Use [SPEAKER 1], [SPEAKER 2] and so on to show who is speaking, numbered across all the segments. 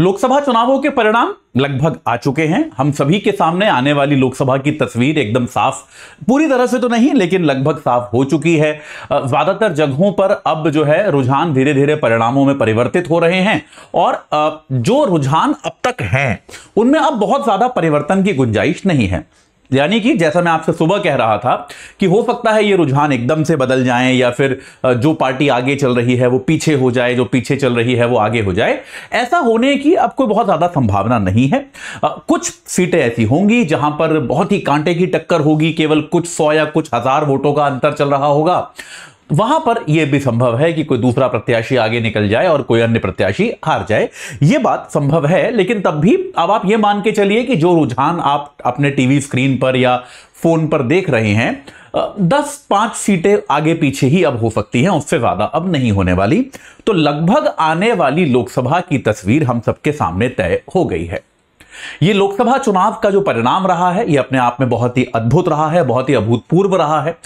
[SPEAKER 1] लोकसभा चुनावों के परिणाम लगभग आ चुके हैं हम सभी के सामने आने वाली लोकसभा की तस्वीर एकदम साफ पूरी तरह से तो नहीं लेकिन लगभग साफ हो चुकी है ज़्यादातर जगहों पर अब जो है रुझान धीरे धीरे परिणामों में परिवर्तित हो रहे हैं और जो रुझान अब तक हैं उनमें अब बहुत ज़्यादा परिवर्तन की गुंजाइश नहीं है यानी कि जैसा मैं आपसे सुबह कह रहा था कि हो सकता है ये रुझान एकदम से बदल जाए या फिर जो पार्टी आगे चल रही है वो पीछे हो जाए जो पीछे चल रही है वो आगे हो जाए ऐसा होने की अब कोई बहुत ज़्यादा संभावना नहीं है कुछ सीटें ऐसी होंगी जहां पर बहुत ही कांटे की टक्कर होगी केवल कुछ सौ या कुछ हज़ार वोटों का अंतर चल रहा होगा वहां पर यह भी संभव है कि कोई दूसरा प्रत्याशी आगे निकल जाए और कोई अन्य प्रत्याशी हार जाए यह बात संभव है लेकिन तब भी अब आप यह मान के चलिए कि जो रुझान आप अपने टीवी स्क्रीन पर या फोन पर देख रहे हैं दस पांच सीटें आगे पीछे ही अब हो सकती हैं उससे ज्यादा अब नहीं होने वाली तो लगभग आने वाली लोकसभा की तस्वीर हम सबके सामने तय हो गई है ये लोकसभा चुनाव का जो परिणाम रहा है ये अपने आप में बहुत ही अद्भुत रहा है बहुत ही अभूतपूर्व रहा है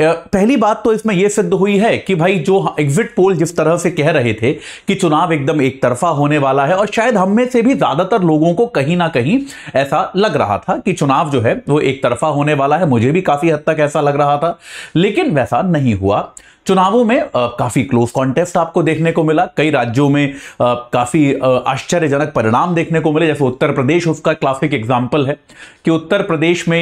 [SPEAKER 1] पहली बात तो इसमें यह सिद्ध हुई है कि भाई जो एग्जिट पोल जिस तरह से कह रहे थे कि चुनाव एकदम एक तरफा होने वाला है और शायद हम में से भी ज्यादातर लोगों को कहीं ना कहीं ऐसा लग रहा था कि चुनाव जो है वो एक तरफा होने वाला है मुझे भी काफी हद तक ऐसा लग रहा था लेकिन वैसा नहीं हुआ चुनावों में काफ़ी क्लोज कॉन्टेस्ट आपको देखने को मिला कई राज्यों में काफ़ी आश्चर्यजनक परिणाम देखने को मिले जैसे उत्तर प्रदेश उसका क्लासिक एग्जाम्पल है कि उत्तर प्रदेश में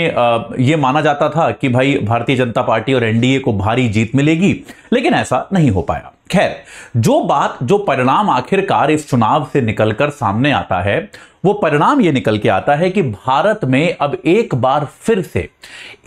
[SPEAKER 1] ये माना जाता था कि भाई भारतीय जनता पार्टी और एनडीए को भारी जीत मिलेगी लेकिन ऐसा नहीं हो पाया खैर जो बात जो परिणाम आखिरकार इस चुनाव से निकलकर सामने आता है वो परिणाम ये निकल के आता है कि भारत में अब एक बार फिर से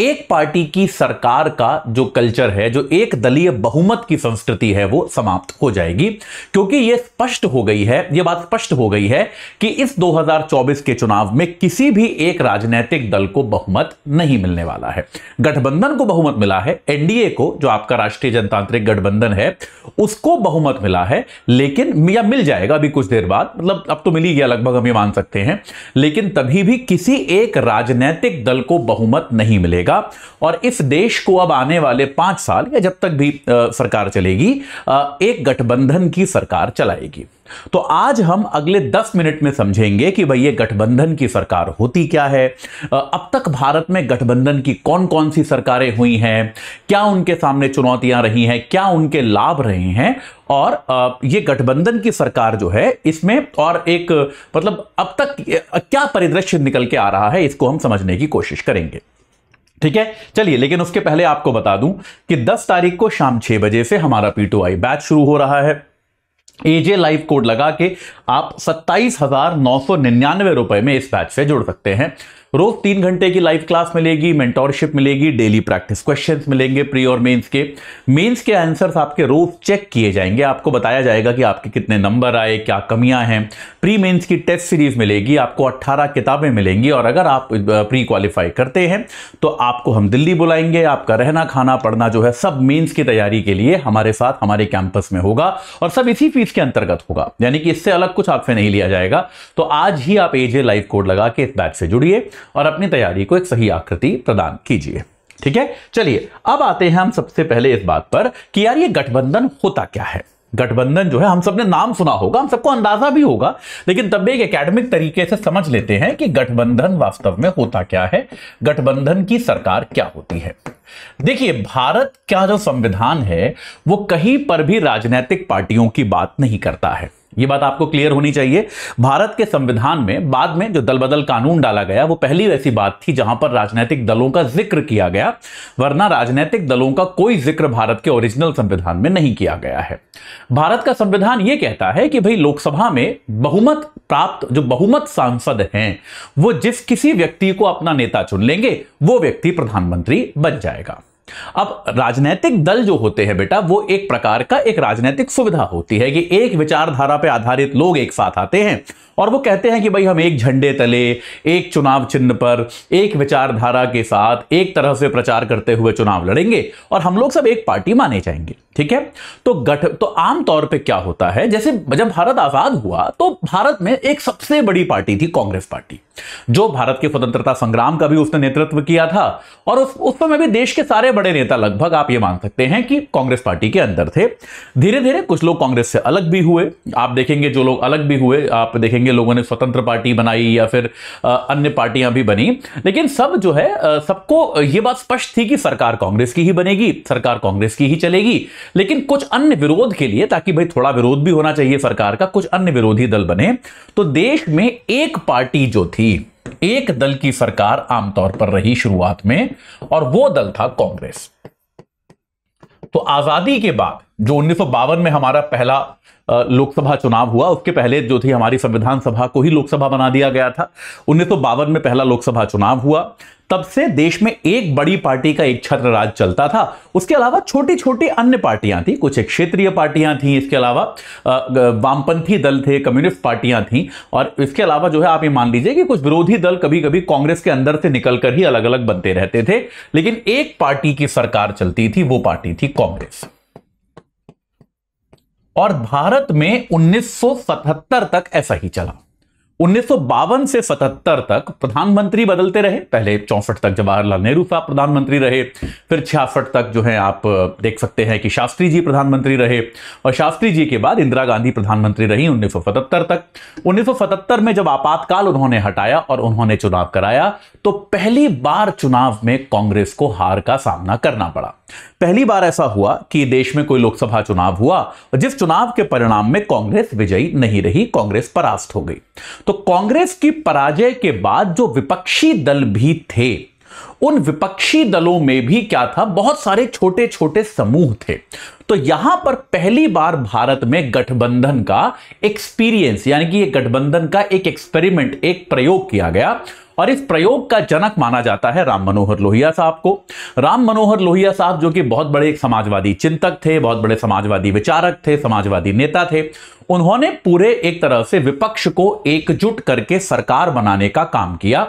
[SPEAKER 1] एक पार्टी की सरकार का जो कल्चर है जो एक दलीय बहुमत की संस्कृति है वो समाप्त हो जाएगी क्योंकि ये स्पष्ट हो गई है ये बात स्पष्ट हो गई है कि इस 2024 के चुनाव में किसी भी एक राजनीतिक दल को बहुमत नहीं मिलने वाला है गठबंधन को बहुमत मिला है एनडीए को जो आपका राष्ट्रीय जनतांत्रिक गठबंधन है उसको बहुमत मिला है लेकिन या मिल जाएगा अभी कुछ देर बाद मतलब अब तो मिली गया लगभग हम ये मान सकते सकते हैं लेकिन तभी भी किसी एक राजनीतिक दल को बहुमत नहीं मिलेगा और इस देश को अब आने वाले पांच साल या जब तक भी सरकार चलेगी एक गठबंधन की सरकार चलाएगी तो आज हम अगले 10 मिनट में समझेंगे कि भाई ये गठबंधन की सरकार होती क्या है अब तक भारत में गठबंधन की कौन कौन सी सरकारें हुई हैं क्या उनके सामने चुनौतियां रही हैं क्या उनके लाभ रहे हैं और ये गठबंधन की सरकार जो है इसमें और एक मतलब अब तक क्या परिदृश्य निकल के आ रहा है इसको हम समझने की कोशिश करेंगे ठीक है चलिए लेकिन उसके पहले आपको बता दूं कि 10 तारीख को शाम 6 बजे से हमारा पीटूआई बैच शुरू हो रहा है एजे लाइव कोड लगा के आप सत्ताईस हजार नौ सौ निन्यानवे रुपए में इस बैच से जुड़ सकते हैं रोज तीन घंटे की लाइव क्लास मिलेगी मेंटोरशिप मिलेगी डेली प्रैक्टिस क्वेश्चंस मिलेंगे प्री और मेंस के मेंस के आंसर्स आपके रोज चेक किए जाएंगे आपको बताया जाएगा कि आपके कितने नंबर आए क्या कमियां हैं प्री मेंस की टेस्ट सीरीज मिलेगी आपको 18 किताबें मिलेंगी और अगर आप प्री क्वालिफाई करते हैं तो आपको हम दिल्ली बुलाएंगे आपका रहना खाना पढ़ना जो है सब मेन्स की तैयारी के लिए हमारे साथ हमारे कैंपस में होगा और सब इसी फीस के अंतर्गत होगा यानी कि इससे अलग कुछ आपसे नहीं लिया जाएगा तो आज ही आप एजे लाइव कोड लगा के इस बैच से जुड़िए और अपनी तैयारी को एक सही आकृति प्रदान कीजिए ठीक है चलिए अब आते हैं हम सबसे पहले इस बात पर कि यार ये गठबंधन होता क्या है गठबंधन जो है हम सबने नाम सुना होगा हम सबको अंदाजा भी होगा लेकिन तब भी एक एकेडमिक तरीके से समझ लेते हैं कि गठबंधन वास्तव में होता क्या है गठबंधन की सरकार क्या होती है देखिए भारत का जो संविधान है वो कहीं पर भी राजनीतिक पार्टियों की बात नहीं करता है ये बात आपको क्लियर होनी चाहिए भारत के संविधान में बाद में जो दल बदल कानून डाला गया वो पहली ऐसी बात थी जहां पर राजनीतिक दलों का जिक्र किया गया वरना राजनीतिक दलों का कोई जिक्र भारत के ओरिजिनल संविधान में नहीं किया गया है भारत का संविधान ये कहता है कि भाई लोकसभा में बहुमत प्राप्त जो बहुमत सांसद हैं वो जिस किसी व्यक्ति को अपना नेता चुन लेंगे वो व्यक्ति प्रधानमंत्री बन जाएगा अब राजनीतिक दल जो होते हैं बेटा वो एक प्रकार का एक राजनीतिक सुविधा होती है कि एक विचारधारा पर आधारित लोग एक साथ आते हैं और वो कहते हैं कि भाई हम एक झंडे तले एक चुनाव चिन्ह पर एक विचारधारा के साथ एक तरह से प्रचार करते हुए चुनाव लड़ेंगे और हम लोग सब एक पार्टी माने जाएंगे ठीक है तो गठ तो आमतौर पे क्या होता है जैसे जब भारत आजाद हुआ तो भारत में एक सबसे बड़ी पार्टी थी कांग्रेस पार्टी जो भारत के स्वतंत्रता संग्राम का भी उसने नेतृत्व किया था और उस उस समय भी देश के सारे बड़े नेता लगभग आप ये मान सकते हैं कि कांग्रेस पार्टी के अंदर थे धीरे धीरे कुछ लोग कांग्रेस से अलग भी हुए आप देखेंगे जो लोग अलग भी हुए आप देखेंगे होंगे लोगों ने स्वतंत्र पार्टी बनाई या फिर अन्य पार्टियां भी बनी लेकिन सब जो है सबको ये बात स्पष्ट थी कि सरकार कांग्रेस की ही बनेगी सरकार कांग्रेस की ही चलेगी लेकिन कुछ अन्य विरोध के लिए ताकि भाई थोड़ा विरोध भी होना चाहिए सरकार का कुछ अन्य विरोधी दल बने तो देश में एक पार्टी जो थी एक दल की सरकार आमतौर पर रही शुरुआत में और वो दल था कांग्रेस तो आजादी के बाद जो उन्नीस में हमारा पहला लोकसभा चुनाव हुआ उसके पहले जो थी हमारी संविधान सभा को ही लोकसभा बना दिया गया था उन्नीस में पहला लोकसभा चुनाव हुआ तब से देश में एक बड़ी पार्टी का एक छत्र राज चलता था उसके अलावा छोटी छोटी अन्य पार्टियां थी कुछ एक क्षेत्रीय पार्टियां थी इसके अलावा वामपंथी दल थे कम्युनिस्ट पार्टियां थी और इसके अलावा जो है आप ये मान लीजिए कि कुछ विरोधी दल कभी कभी कांग्रेस के अंदर से निकलकर ही अलग अलग बनते रहते थे लेकिन एक पार्टी की सरकार चलती थी वो पार्टी थी कांग्रेस और भारत में 1977 तक ऐसा ही चला 1952 से 77 तक प्रधानमंत्री बदलते रहे पहले चौसठ तक जवाहरलाल नेहरू साहब प्रधानमंत्री रहे फिर छियासठ तक जो है आप देख सकते हैं कि शास्त्री जी प्रधानमंत्री रहे और शास्त्री जी के बाद इंदिरा गांधी प्रधानमंत्री रही 1977 तक 1977 में जब आपातकाल उन्होंने हटाया और उन्होंने चुनाव कराया तो पहली बार चुनाव में कांग्रेस को हार का सामना करना पड़ा पहली बार ऐसा हुआ कि देश में कोई लोकसभा चुनाव हुआ जिस चुनाव के परिणाम में कांग्रेस विजयी नहीं रही कांग्रेस परास्त हो गई तो कांग्रेस की पराजय के बाद जो विपक्षी दल भी थे उन विपक्षी दलों में भी क्या था बहुत सारे छोटे छोटे समूह थे तो यहां पर पहली बार भारत में गठबंधन का एक्सपीरियंस यानी कि ये गठबंधन का एक एक्सपेरिमेंट एक प्रयोग किया गया और इस प्रयोग का जनक माना जाता है राम मनोहर लोहिया साहब को राम मनोहर लोहिया साहब जो कि बहुत बड़े एक समाजवादी चिंतक थे बहुत बड़े समाजवादी विचारक थे समाजवादी नेता थे उन्होंने पूरे एक तरह से विपक्ष को एकजुट करके सरकार बनाने का काम किया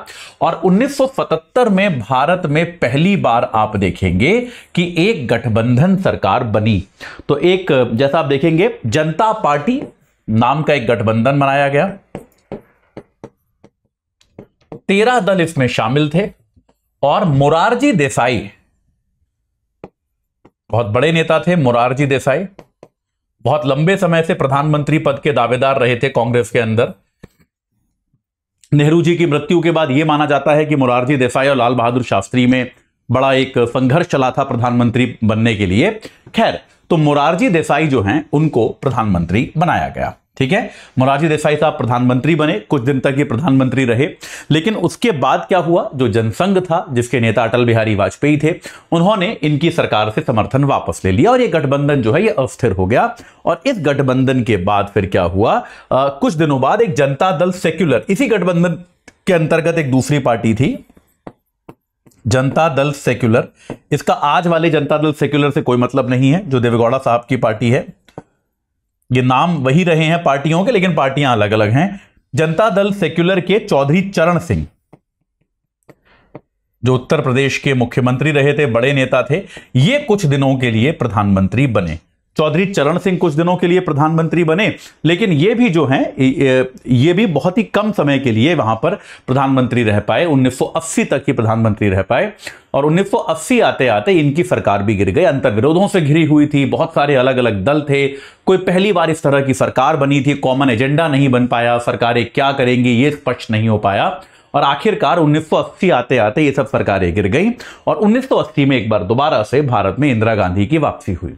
[SPEAKER 1] और 1977 में भारत में पहली बार आप देखेंगे कि एक गठबंधन सरकार बनी तो एक जैसा आप देखेंगे जनता पार्टी नाम का एक गठबंधन बनाया गया तेरह दल इसमें शामिल थे और मुरारजी देसाई बहुत बड़े नेता थे मुरारजी देसाई बहुत लंबे समय से प्रधानमंत्री पद के दावेदार रहे थे कांग्रेस के अंदर नेहरू जी की मृत्यु के बाद यह माना जाता है कि मुरारजी देसाई और लाल बहादुर शास्त्री में बड़ा एक संघर्ष चला था प्रधानमंत्री बनने के लिए खैर तो मुरारजी देसाई जो हैं उनको प्रधानमंत्री बनाया गया ठीक है मोरारजी देसाई साहब प्रधानमंत्री बने कुछ दिन तक ये प्रधानमंत्री रहे लेकिन उसके बाद क्या हुआ जो जनसंघ था जिसके नेता अटल बिहारी वाजपेयी थे उन्होंने इनकी सरकार से समर्थन वापस ले लिया और ये गठबंधन जो है ये अस्थिर हो गया और इस गठबंधन के बाद फिर क्या हुआ आ, कुछ दिनों बाद एक जनता दल सेक्युलर इसी गठबंधन के अंतर्गत एक दूसरी पार्टी थी जनता दल सेक्युलर इसका आज वाले जनता दल सेक्युलर से कोई मतलब नहीं है जो देवेगौड़ा साहब की पार्टी है ये नाम वही रहे हैं पार्टियों के लेकिन पार्टियां अलग अलग हैं जनता दल सेक्युलर के चौधरी चरण सिंह जो उत्तर प्रदेश के मुख्यमंत्री रहे थे बड़े नेता थे ये कुछ दिनों के लिए प्रधानमंत्री बने चौधरी चरण सिंह कुछ दिनों के लिए प्रधानमंत्री बने लेकिन ये भी जो हैं ये भी बहुत ही कम समय के लिए वहां पर प्रधानमंत्री रह पाए 1980 तक ही प्रधानमंत्री रह पाए और 1980 आते आते इनकी सरकार भी गिर गई अंतर विरोधों से घिरी हुई थी बहुत सारे अलग अलग दल थे कोई पहली बार इस तरह की सरकार बनी थी कॉमन एजेंडा नहीं बन पाया सरकारें क्या करेंगी ये स्पष्ट नहीं हो पाया और आखिरकार 1980 आते आते ये सब सरकारें गिर गई और 1980 में एक बार दोबारा से भारत में इंदिरा गांधी की वापसी हुई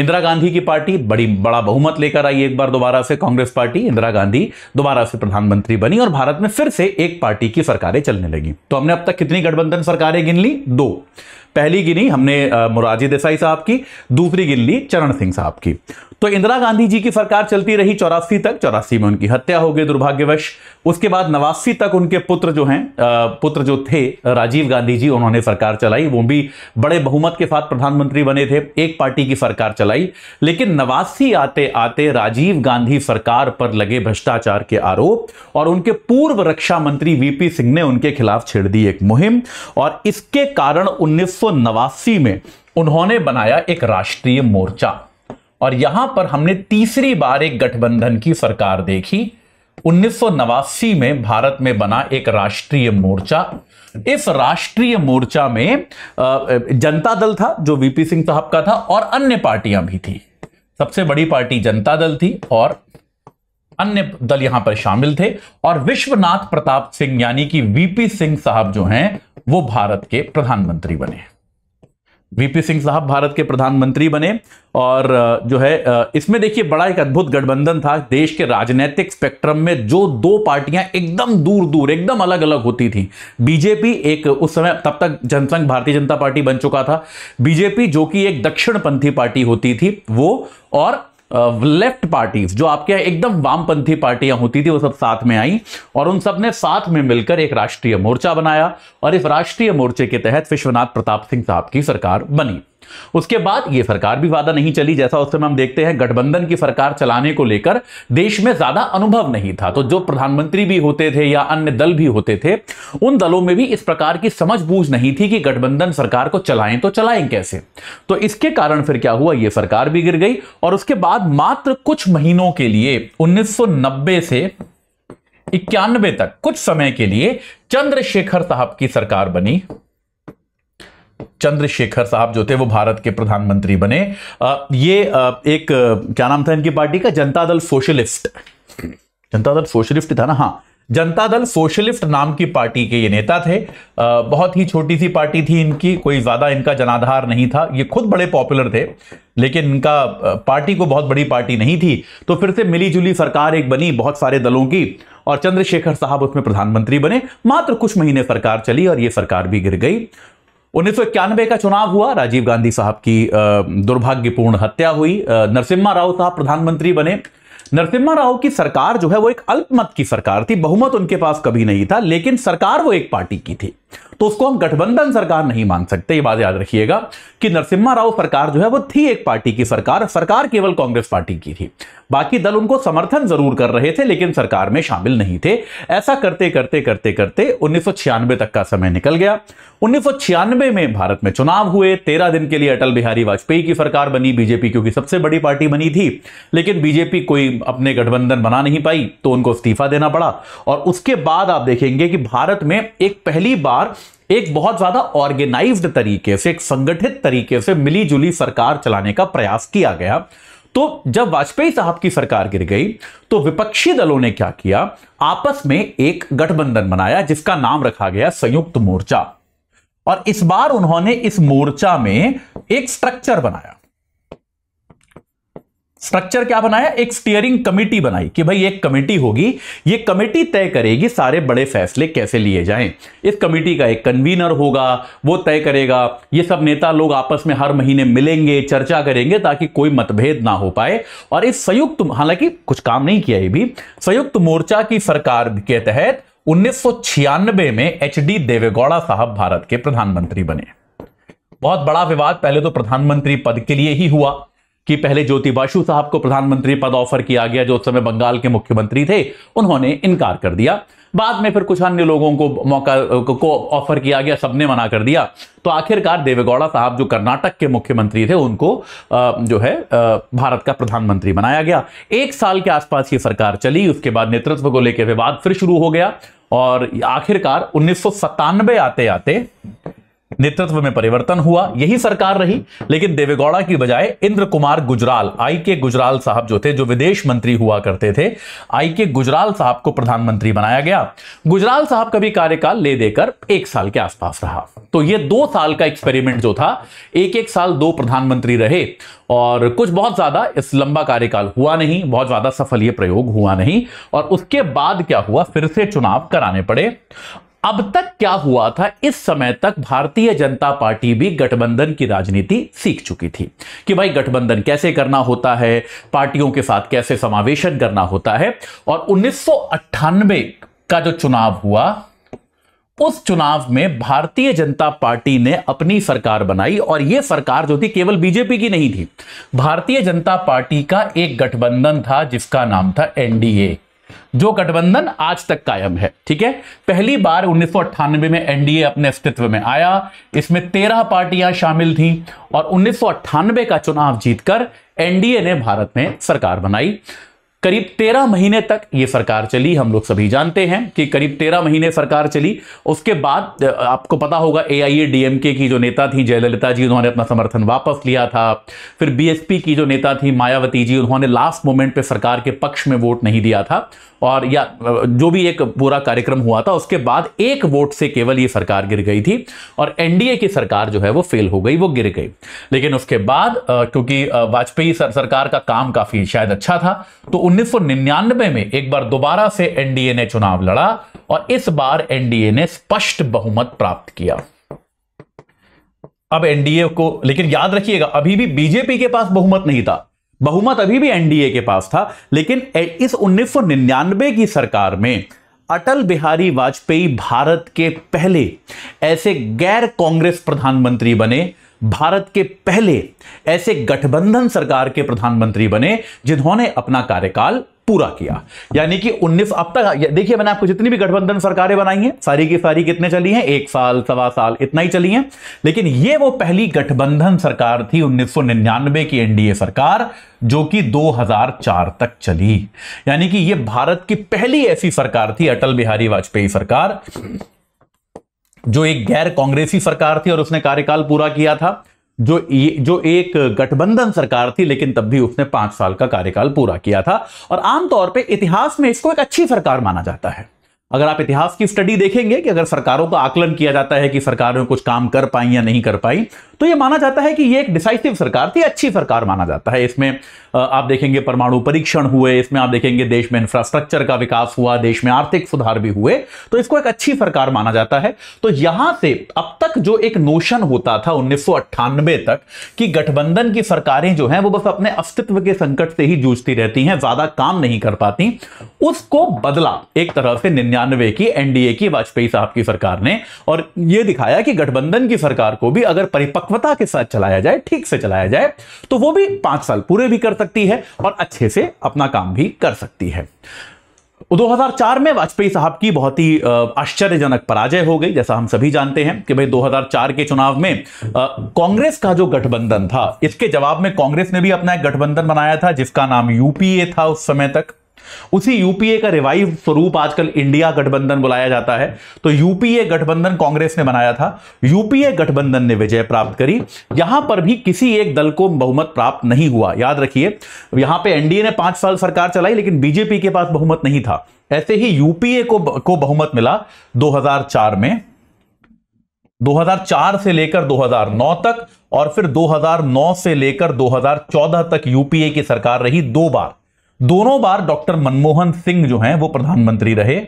[SPEAKER 1] इंदिरा गांधी की पार्टी बड़ी बड़ा बहुमत लेकर आई एक बार दोबारा से कांग्रेस पार्टी इंदिरा गांधी दोबारा से प्रधानमंत्री बनी और भारत में फिर से एक पार्टी की सरकारें चलने लगी तो हमने अब तक कितनी गठबंधन सरकारें गिन ली दो पहली गिनी हमने मुरारजी देसाई साहब की दूसरी गिन ली चरण सिंह साहब की तो इंदिरा गांधी जी की सरकार चलती रही चौरासी तक चौरासी में उनकी हत्या हो गई दुर्भाग्यवश उसके बाद नवासी तक उनके पुत्र जो हैं पुत्र जो थे राजीव गांधी जी उन्होंने सरकार चलाई वो भी बड़े बहुमत के साथ प्रधानमंत्री बने थे एक पार्टी की सरकार चलाई लेकिन नवासी आते आते राजीव गांधी सरकार पर लगे भ्रष्टाचार के आरोप और उनके पूर्व रक्षा मंत्री वीपी सिंह ने उनके खिलाफ छेड़ दी एक मुहिम और इसके कारण उन्नीस में उन्होंने बनाया एक राष्ट्रीय मोर्चा और यहां पर हमने तीसरी बार एक गठबंधन की सरकार देखी उन्नीस में भारत में बना एक राष्ट्रीय मोर्चा इस राष्ट्रीय मोर्चा में जनता दल था जो वीपी सिंह साहब का था और अन्य पार्टियां भी थी सबसे बड़ी पार्टी जनता दल थी और अन्य दल यहां पर शामिल थे और विश्वनाथ प्रताप सिंह यानी कि वीपी सिंह साहब जो हैं वो भारत के प्रधानमंत्री बने वीपी सिंह साहब भारत के प्रधानमंत्री बने और जो है इसमें देखिए बड़ा एक अद्भुत गठबंधन था देश के राजनीतिक स्पेक्ट्रम में जो दो पार्टियां एकदम दूर दूर एकदम अलग अलग होती थी बीजेपी एक उस समय तब तक जनसंघ भारतीय जनता पार्टी बन चुका था बीजेपी जो कि एक दक्षिणपंथी पार्टी होती थी वो और लेफ्ट पार्टीज जो आपके एकदम वामपंथी पार्टियां होती थी वो सब साथ में आई और उन सब ने साथ में मिलकर एक राष्ट्रीय मोर्चा बनाया और इस राष्ट्रीय मोर्चे के तहत विश्वनाथ प्रताप सिंह साहब की सरकार बनी उसके बाद यह सरकार भी वादा नहीं चली जैसा उस समय हम देखते हैं गठबंधन की सरकार चलाने को लेकर देश में ज्यादा अनुभव नहीं था तो जो प्रधानमंत्री भी होते थे या अन्य दल भी होते थे उन दलों में भी इस प्रकार की समझ बूझ नहीं थी कि गठबंधन सरकार को चलाएं तो चलाएं कैसे तो इसके कारण फिर क्या हुआ यह सरकार भी गिर गई और उसके बाद मात्र कुछ महीनों के लिए उन्नीस से इक्यानवे तक कुछ समय के लिए चंद्रशेखर साहब की सरकार बनी चंद्रशेखर साहब जो थे वो भारत के प्रधानमंत्री बने ये एक क्या नाम था इनकी पार्टी का जनता दल सोशलिस्ट जनता दल सोशलिस्ट था ना हाँ जनता दल सोशलिस्ट नाम की पार्टी के ये नेता थे आ, बहुत ही छोटी सी पार्टी थी इनकी कोई ज़्यादा इनका जनाधार नहीं था ये खुद बड़े पॉपुलर थे लेकिन इनका पार्टी को बहुत बड़ी पार्टी नहीं थी तो फिर से मिलीजुली सरकार एक बनी बहुत सारे दलों की और चंद्रशेखर साहब उसमें प्रधानमंत्री बने मात्र कुछ महीने सरकार चली और ये सरकार भी गिर गई उन्नीस का चुनाव हुआ राजीव गांधी साहब की दुर्भाग्यपूर्ण हत्या हुई नरसिम्हा राव साहब प्रधानमंत्री बने नरसिम्हा राव की सरकार जो है वो एक अल्पमत की सरकार थी बहुमत उनके पास कभी नहीं था लेकिन सरकार वो एक पार्टी की थी तो उसको हम गठबंधन सरकार नहीं मान सकते ये बात याद रखिएगा कि नरसिम्हा राव सरकार जो है वो थी एक पार्टी की सरकार सरकार केवल कांग्रेस पार्टी की थी बाकी दल उनको समर्थन जरूर कर रहे थे लेकिन सरकार में शामिल नहीं थे ऐसा करते करते करते करते उन्नीस तक का समय निकल गया उन्नीस में भारत में चुनाव हुए तेरह दिन के लिए अटल बिहारी वाजपेयी की सरकार बनी बीजेपी क्योंकि सबसे बड़ी पार्टी बनी थी लेकिन बीजेपी कोई अपने गठबंधन बना नहीं पाई तो उनको इस्तीफा देना पड़ा और उसके बाद आप देखेंगे कि भारत में एक पहली बार सरकार एक बहुत ज्यादा ऑर्गेनाइज्ड तरीके से एक संगठित तरीके से मिलीजुली सरकार चलाने का प्रयास किया गया तो जब वाजपेयी साहब की सरकार गिर गई तो विपक्षी दलों ने क्या किया आपस में एक गठबंधन बनाया जिसका नाम रखा गया संयुक्त मोर्चा और इस बार उन्होंने इस मोर्चा में एक स्ट्रक्चर बनाया स्ट्रक्चर क्या बनाया एक स्टीयरिंग कमेटी बनाई कि भाई एक कमेटी होगी ये कमेटी तय करेगी सारे बड़े फैसले कैसे लिए जाएं इस कमेटी का एक कन्वीनर होगा वो तय करेगा ये सब नेता लोग आपस में हर महीने मिलेंगे चर्चा करेंगे ताकि कोई मतभेद ना हो पाए और इस संयुक्त हालांकि कुछ काम नहीं किया ये भी संयुक्त मोर्चा की सरकार के तहत उन्नीस में एच डी देवेगौड़ा साहब भारत के प्रधानमंत्री बने बहुत बड़ा विवाद पहले तो प्रधानमंत्री पद के लिए ही हुआ कि पहले ज्योति बासु साहब को प्रधानमंत्री पद ऑफर किया गया जो उस समय बंगाल के मुख्यमंत्री थे उन्होंने इनकार कर दिया बाद में फिर कुछ अन्य लोगों को मौका को ऑफर किया गया सबने मना कर दिया तो आखिरकार देवेगौड़ा साहब जो कर्नाटक के मुख्यमंत्री थे उनको जो है भारत का प्रधानमंत्री बनाया गया एक साल के आसपास ये सरकार चली उसके बाद नेतृत्व को लेकर विवाद फिर शुरू हो गया और आखिरकार उन्नीस आते आते नेतृत्व में परिवर्तन हुआ यही सरकार रही लेकिन देवेगौड़ा की बजाय इंद्र कुमार गुजराल आई के गुजराल साहब जो थे जो विदेश मंत्री हुआ करते थे आई के गुजराल साहब को प्रधानमंत्री बनाया गया गुजराल साहब का भी कार्यकाल ले देकर एक साल के आसपास रहा तो ये दो साल का एक्सपेरिमेंट जो था एक एक साल दो प्रधानमंत्री रहे और कुछ बहुत ज्यादा इस लंबा कार्यकाल हुआ नहीं बहुत ज्यादा सफल ये प्रयोग हुआ नहीं और उसके बाद क्या हुआ फिर से चुनाव कराने पड़े अब तक क्या हुआ था इस समय तक भारतीय जनता पार्टी भी गठबंधन की राजनीति सीख चुकी थी कि भाई गठबंधन कैसे करना होता है पार्टियों के साथ कैसे समावेशन करना होता है और उन्नीस का जो चुनाव हुआ उस चुनाव में भारतीय जनता पार्टी ने अपनी सरकार बनाई और यह सरकार जो थी केवल बीजेपी की नहीं थी भारतीय जनता पार्टी का एक गठबंधन था जिसका नाम था एनडीए जो गठबंधन आज तक कायम है ठीक है पहली बार उन्नीस में एनडीए अपने अस्तित्व में आया इसमें तेरह पार्टियां शामिल थीं और उन्नीस का चुनाव जीतकर एनडीए ने भारत में सरकार बनाई करीब तेरह महीने तक ये सरकार चली हम लोग सभी जानते हैं कि करीब तेरह महीने सरकार चली उसके बाद आपको पता होगा ए आई ए डीएमके की जो नेता थी जयललिता जी उन्होंने अपना समर्थन वापस लिया था फिर बीएसपी की जो नेता थी मायावती जी उन्होंने लास्ट मोमेंट पे सरकार के पक्ष में वोट नहीं दिया था और या जो भी एक पूरा कार्यक्रम हुआ था उसके बाद एक वोट से केवल ये सरकार गिर गई थी और एनडीए की सरकार जो है वो फेल हो गई वो गिर गई लेकिन उसके बाद क्योंकि वाजपेयी सर, सरकार का काम काफ़ी शायद अच्छा था तो 1999 में एक बार दोबारा से एनडीए ने चुनाव लड़ा और इस बार एनडीए ने स्पष्ट बहुमत प्राप्त किया अब एनडीए को लेकिन याद रखिएगा अभी भी बीजेपी के पास बहुमत नहीं था बहुमत अभी भी एनडीए के पास था लेकिन इस 1999 की सरकार में अटल बिहारी वाजपेयी भारत के पहले ऐसे गैर कांग्रेस प्रधानमंत्री बने भारत के पहले ऐसे गठबंधन सरकार के प्रधानमंत्री बने जिन्होंने अपना कार्यकाल पूरा किया यानी कि 19 अब तक देखिए मैंने आपको जितनी भी गठबंधन सरकारें बनाई हैं सारी की सारी कितने चली हैं एक साल सवा साल इतना ही चली हैं लेकिन ये वो पहली गठबंधन सरकार थी 1999 की एनडीए सरकार जो कि 2004 तक चली यानी कि ये भारत की पहली ऐसी सरकार थी अटल बिहारी वाजपेयी सरकार जो एक गैर कांग्रेसी सरकार थी और उसने कार्यकाल पूरा किया था जो ये जो एक गठबंधन सरकार थी लेकिन तब भी उसने पांच साल का कार्यकाल पूरा किया था और आमतौर पे इतिहास में इसको एक अच्छी सरकार माना जाता है अगर आप इतिहास की स्टडी देखेंगे कि अगर सरकारों का आकलन किया जाता है कि सरकारें कुछ काम कर पाई या नहीं कर पाई तो यह माना जाता है कि यह एक डिसाइसिव सरकार थी अच्छी सरकार माना जाता है इसमें आप देखेंगे परमाणु परीक्षण हुए इसमें आप देखेंगे देश में इंफ्रास्ट्रक्चर का विकास हुआ देश में आर्थिक सुधार भी हुए तो इसको एक अच्छी सरकार माना जाता है तो यहां से अब तक जो एक नोशन होता था उन्नीस तक कि गठबंधन की सरकारें जो हैं वो बस अपने अस्तित्व के संकट से ही जूझती रहती हैं ज्यादा काम नहीं कर पाती उसको बदला एक तरह से निन्या निन्यानवे की एनडीए की वाजपेयी साहब की सरकार ने और यह दिखाया कि गठबंधन की सरकार को भी अगर परिपक्वता के साथ चलाया जाए ठीक से चलाया जाए तो वो भी पांच साल पूरे भी कर सकती है और अच्छे से अपना काम भी कर सकती है 2004 में वाजपेयी साहब की बहुत ही आश्चर्यजनक पराजय हो गई जैसा हम सभी जानते हैं कि भाई 2004 के चुनाव में कांग्रेस का जो गठबंधन था इसके जवाब में कांग्रेस ने भी अपना एक गठबंधन बनाया था जिसका नाम यूपीए था उस समय तक उसी यूपीए का रिवाइव स्वरूप आजकल इंडिया गठबंधन बुलाया जाता है तो यूपीए गठबंधन कांग्रेस ने बनाया था यूपीए गठबंधन ने विजय प्राप्त करी यहां पर भी किसी एक दल को बहुमत प्राप्त नहीं हुआ याद रखिए यहां पे एनडीए ने पांच साल सरकार चलाई लेकिन बीजेपी के पास बहुमत नहीं था ऐसे ही यूपीए को को बहुमत मिला दो में 2004 से लेकर 2009 तक और फिर 2009 से लेकर 2014 तक यूपीए की सरकार रही दो बार दोनों बार डॉक्टर मनमोहन सिंह जो हैं वो प्रधानमंत्री रहे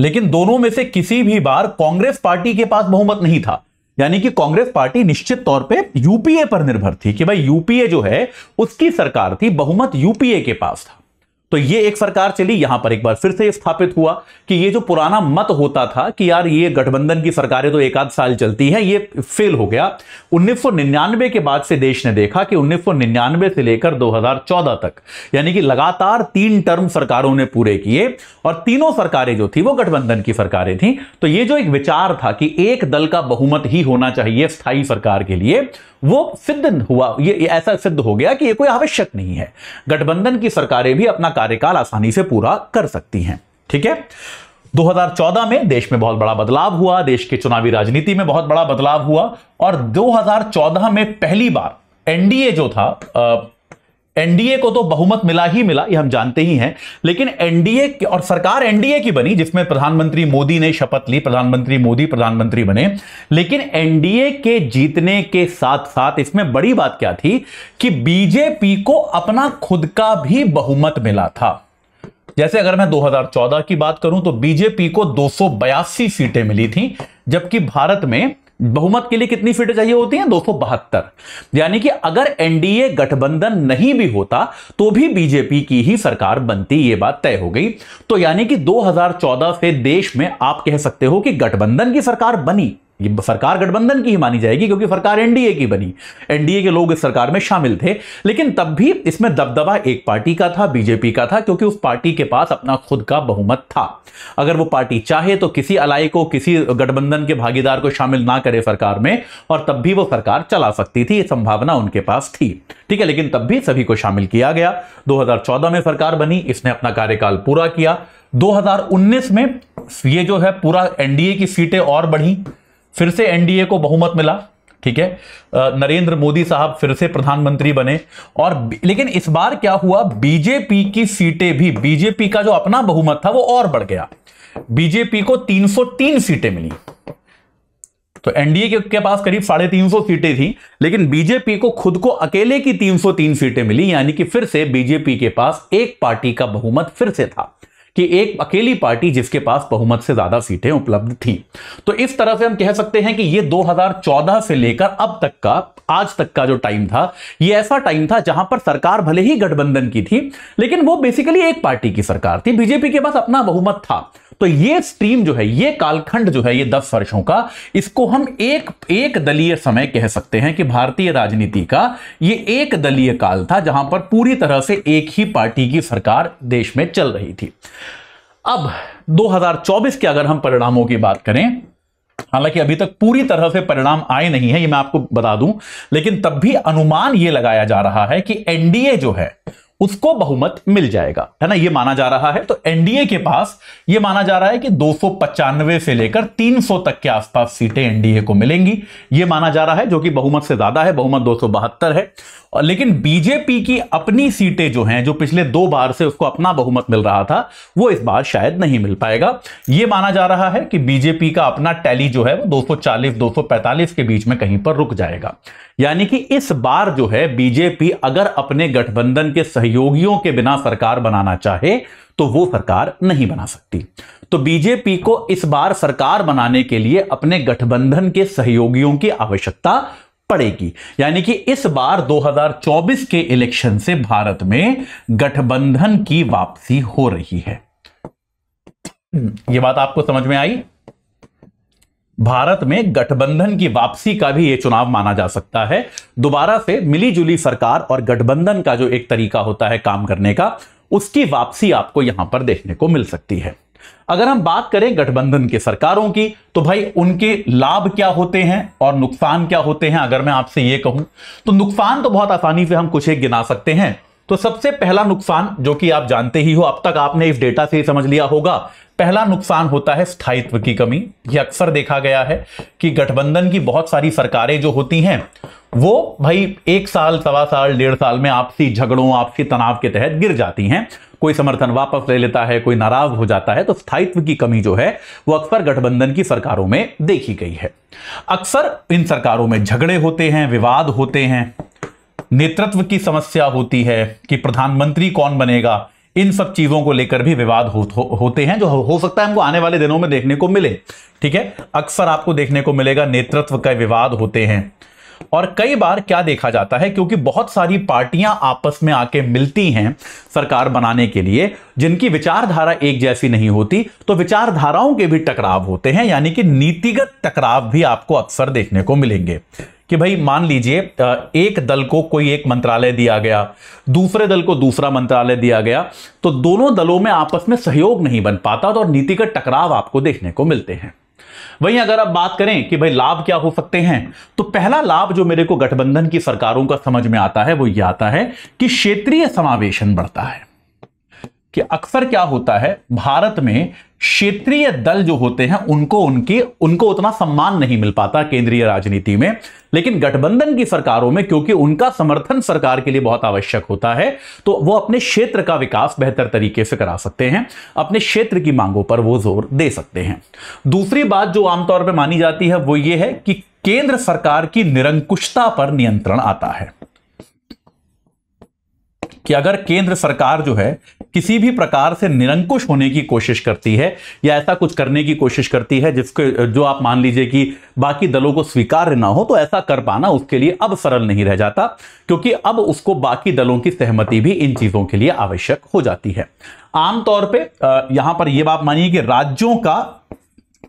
[SPEAKER 1] लेकिन दोनों में से किसी भी बार कांग्रेस पार्टी के पास बहुमत नहीं था यानी कि कांग्रेस पार्टी निश्चित तौर पे यूपीए पर निर्भर थी कि भाई यूपीए जो है उसकी सरकार थी बहुमत यूपीए के पास था तो ये एक सरकार चली यहां पर एक बार फिर से स्थापित हुआ कि ये जो पुराना मत होता था कि यार ये गठबंधन की सरकारें तो एक आध साल चलती हैं ये फेल हो गया 1999 के बाद से देश ने देखा कि 1999 से लेकर 2014 तक यानी कि लगातार तीन टर्म सरकारों ने पूरे किए और तीनों सरकारें जो थी वो गठबंधन की सरकारें थी तो ये जो एक विचार था कि एक दल का बहुमत ही होना चाहिए स्थायी सरकार के लिए वो सिद्ध हुआ ये ऐसा सिद्ध हो गया कि ये कोई आवश्यक नहीं है गठबंधन की सरकारें भी अपना कार्यकाल आसानी से पूरा कर सकती हैं ठीक है 2014 में देश में बहुत बड़ा बदलाव हुआ देश की चुनावी राजनीति में बहुत बड़ा बदलाव हुआ और 2014 में पहली बार एनडीए जो था एनडीए को तो बहुमत मिला ही मिला ये हम जानते ही हैं लेकिन एनडीए और सरकार एनडीए की बनी जिसमें प्रधानमंत्री मोदी ने शपथ ली प्रधानमंत्री मोदी प्रधानमंत्री बने लेकिन एनडीए के जीतने के साथ साथ इसमें बड़ी बात क्या थी कि बीजेपी को अपना खुद का भी बहुमत मिला था जैसे अगर मैं 2014 की बात करूं तो बीजेपी को दो सीटें मिली थी जबकि भारत में बहुमत के लिए कितनी सीटें चाहिए होती हैं दो यानी कि अगर एनडीए गठबंधन नहीं भी होता तो भी बीजेपी की ही सरकार बनती ये बात तय हो गई तो यानी कि 2014 से देश में आप कह सकते हो कि गठबंधन की सरकार बनी ये सरकार गठबंधन की ही मानी जाएगी क्योंकि सरकार एनडीए की बनी एनडीए के लोग इस सरकार में शामिल थे लेकिन तब भी इसमें दबदबा एक पार्टी का था बीजेपी का था क्योंकि उस पार्टी के पास अपना खुद का बहुमत था अगर वो पार्टी चाहे तो किसी अलाई को किसी गठबंधन के भागीदार को शामिल ना करे सरकार में और तब भी वो सरकार चला सकती थी ये संभावना उनके पास थी ठीक है लेकिन तब भी सभी को शामिल किया गया दो में सरकार बनी इसने अपना कार्यकाल पूरा किया दो में ये जो है पूरा एनडीए की सीटें और बढ़ी फिर से एनडीए को बहुमत मिला ठीक है नरेंद्र मोदी साहब फिर से प्रधानमंत्री बने और लेकिन इस बार क्या हुआ बीजेपी की सीटें भी बीजेपी का जो अपना बहुमत था वो और बढ़ गया बीजेपी को 303 सीटें मिली तो एनडीए के, के पास करीब साढ़े तीन सौ सीटें थी लेकिन बीजेपी को खुद को अकेले की 303 सीटें मिली यानी कि फिर से बीजेपी के पास एक पार्टी का बहुमत फिर से था कि एक अकेली पार्टी जिसके पास बहुमत से ज्यादा सीटें उपलब्ध थी तो इस तरह से हम कह सकते हैं कि ये 2014 से लेकर अब तक का आज तक का जो टाइम था ये ऐसा टाइम था जहां पर सरकार भले ही गठबंधन की थी लेकिन वो बेसिकली एक पार्टी की सरकार थी बीजेपी के पास अपना बहुमत था तो ये स्ट्रीम जो है ये कालखंड जो है ये दस वर्षों का इसको हम एक एक दलीय समय कह सकते हैं कि भारतीय राजनीति का ये एक दलीय काल था जहां पर पूरी तरह से एक ही पार्टी की सरकार देश में चल रही थी अब 2024 के अगर हम परिणामों की बात करें हालांकि अभी तक पूरी तरह से परिणाम आए नहीं है ये मैं आपको बता दूं लेकिन तब भी अनुमान ये लगाया जा रहा है कि एनडीए जो है उसको बहुमत मिल जाएगा है ना ये माना जा रहा है तो एनडीए के पास ये माना जा रहा है कि दो से लेकर 300 तक के आसपास सीटें एनडीए को मिलेंगी ये माना जा रहा है जो कि बहुमत से ज्यादा है बहुमत दो है और लेकिन बीजेपी की अपनी सीटें जो हैं जो पिछले दो बार से उसको अपना बहुमत मिल रहा था वो इस बार शायद नहीं मिल पाएगा ये माना जा रहा है कि बीजेपी का अपना टैली जो है वो दो सौ के बीच में कहीं पर रुक जाएगा यानी कि इस बार जो है बीजेपी अगर अपने गठबंधन के सहयोगियों के बिना सरकार बनाना चाहे तो वो सरकार नहीं बना सकती तो बीजेपी को इस बार सरकार बनाने के लिए अपने गठबंधन के सहयोगियों की आवश्यकता पड़ेगी यानी कि इस बार 2024 के इलेक्शन से भारत में गठबंधन की वापसी हो रही है यह बात आपको समझ में आई भारत में गठबंधन की वापसी का भी ये चुनाव माना जा सकता है दोबारा से मिलीजुली सरकार और गठबंधन का जो एक तरीका होता है काम करने का उसकी वापसी आपको यहां पर देखने को मिल सकती है अगर हम बात करें गठबंधन के सरकारों की तो भाई उनके लाभ क्या होते हैं और नुकसान क्या होते हैं अगर मैं आपसे यह कहूं तो नुकसान तो बहुत आसानी से हम कुछ एक गिना सकते हैं तो सबसे पहला नुकसान जो कि आप जानते ही हो अब तक आपने इस डेटा से समझ लिया होगा पहला नुकसान होता है स्थायित्व की कमी यह अक्सर देखा गया है कि गठबंधन की बहुत सारी सरकारें जो होती हैं वो भाई एक साल सवा साल डेढ़ साल में आपसी झगड़ों आपसी तनाव के तहत गिर जाती हैं कोई समर्थन वापस ले लेता है कोई नाराज हो जाता है तो स्थायित्व की कमी जो है वो अक्सर गठबंधन की सरकारों में देखी गई है अक्सर इन सरकारों में झगड़े होते हैं विवाद होते हैं नेतृत्व की समस्या होती है कि प्रधानमंत्री कौन बनेगा इन सब चीजों को लेकर भी विवाद हो, हो, होते हैं जो हो, सकता है हमको आने वाले दिनों में देखने को मिले ठीक है अक्सर आपको देखने को मिलेगा नेतृत्व का विवाद होते हैं और कई बार क्या देखा जाता है क्योंकि बहुत सारी पार्टियां आपस में आके मिलती हैं सरकार बनाने के लिए जिनकी विचारधारा एक जैसी नहीं होती तो विचारधाराओं के भी टकराव होते हैं यानी कि नीतिगत टकराव भी आपको अक्सर देखने को मिलेंगे कि भाई मान लीजिए एक दल को कोई एक मंत्रालय दिया गया दूसरे दल को दूसरा मंत्रालय दिया गया तो दोनों दलों में आपस में सहयोग नहीं बन पाता तो और नीतिगत टकराव आपको देखने को मिलते हैं वहीं अगर आप बात करें कि भाई लाभ क्या हो सकते हैं तो पहला लाभ जो मेरे को गठबंधन की सरकारों का समझ में आता है वो ये आता है कि क्षेत्रीय समावेशन बढ़ता है कि अक्सर क्या होता है भारत में क्षेत्रीय दल जो होते हैं उनको उनके उनको उतना सम्मान नहीं मिल पाता केंद्रीय राजनीति में लेकिन गठबंधन की सरकारों में क्योंकि उनका समर्थन सरकार के लिए बहुत आवश्यक होता है तो वो अपने क्षेत्र का विकास बेहतर तरीके से करा सकते हैं अपने क्षेत्र की मांगों पर वो जोर दे सकते हैं दूसरी बात जो आमतौर पर मानी जाती है वो ये है कि केंद्र सरकार की निरंकुशता पर नियंत्रण आता है कि अगर केंद्र सरकार जो है किसी भी प्रकार से निरंकुश होने की कोशिश करती है या ऐसा कुछ करने की कोशिश करती है जिसके जो आप मान लीजिए कि बाकी दलों को स्वीकार ना हो तो ऐसा कर पाना उसके लिए अब सरल नहीं रह जाता क्योंकि अब उसको बाकी दलों की सहमति भी इन चीजों के लिए आवश्यक हो जाती है आमतौर पर यहां पर यह बात मानिए कि राज्यों का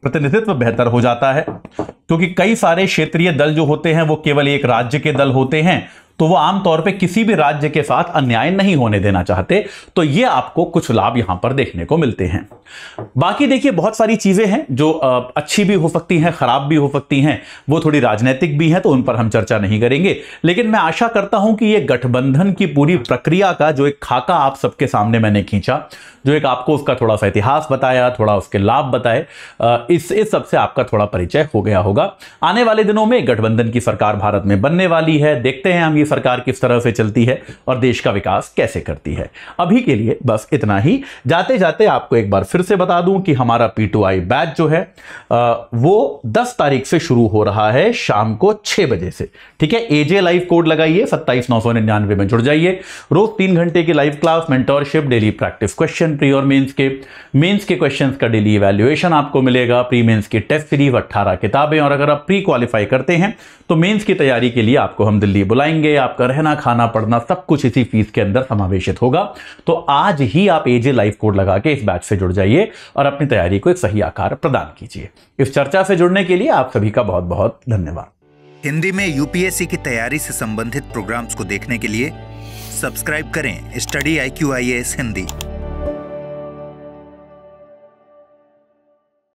[SPEAKER 1] प्रतिनिधित्व बेहतर हो जाता है क्योंकि कई सारे क्षेत्रीय दल जो होते हैं वो केवल एक राज्य के दल होते हैं तो वो आमतौर पर किसी भी राज्य के साथ अन्याय नहीं होने देना चाहते तो ये आपको कुछ लाभ यहां पर देखने को मिलते हैं बाकी देखिए बहुत सारी चीजें हैं जो अच्छी भी हो सकती हैं खराब भी हो सकती हैं वो थोड़ी राजनीतिक भी हैं तो उन पर हम चर्चा नहीं करेंगे लेकिन मैं आशा करता हूं कि ये गठबंधन की पूरी प्रक्रिया का जो एक खाका आप सबके सामने मैंने खींचा जो एक आपको उसका थोड़ा सा इतिहास बताया थोड़ा उसके लाभ बताए इस इस सबसे आपका थोड़ा परिचय हो गया होगा आने वाले दिनों में गठबंधन की सरकार भारत में बनने वाली है देखते हैं हम ये सरकार किस तरह से चलती है और देश का विकास कैसे करती है अभी के लिए बस इतना ही जाते जाते आपको एक बार फिर से बता दूं कि हमारा पी बैच जो है वो दस तारीख से शुरू हो रहा है शाम को छह बजे से ठीक है एजे लाइव कोड लगाइए सत्ताईस नौ सौ निन्यानवे में जुड़ जाइए रोज तीन घंटे की live class mentorship daily practice question pre और मेन्स के मेन्स के क्वेश्चन का डेली इवेल्युएशन आपको मिलेगा प्री मेन्स की टेस्ट सीरीज अट्ठारह किताबें और अगर आप प्री क्वालिफाई करते हैं तो मेन्स की तैयारी के लिए आपको हम दिल्ली बुलाएंगे आपका रहना खाना पढ़ना सब कुछ इसी फीस के अंदर समावेशित होगा तो आज ही आप एजे लाइफ कोड लगा के इस बैच से जुड़ जाइए और अपनी तैयारी को एक सही आकार प्रदान कीजिए इस चर्चा से जुड़ने के लिए आप सभी का बहुत बहुत धन्यवाद हिंदी में यूपीएससी की तैयारी से संबंधित प्रोग्राम्स को देखने के लिए सब्सक्राइब करें स्टडी आई हिंदी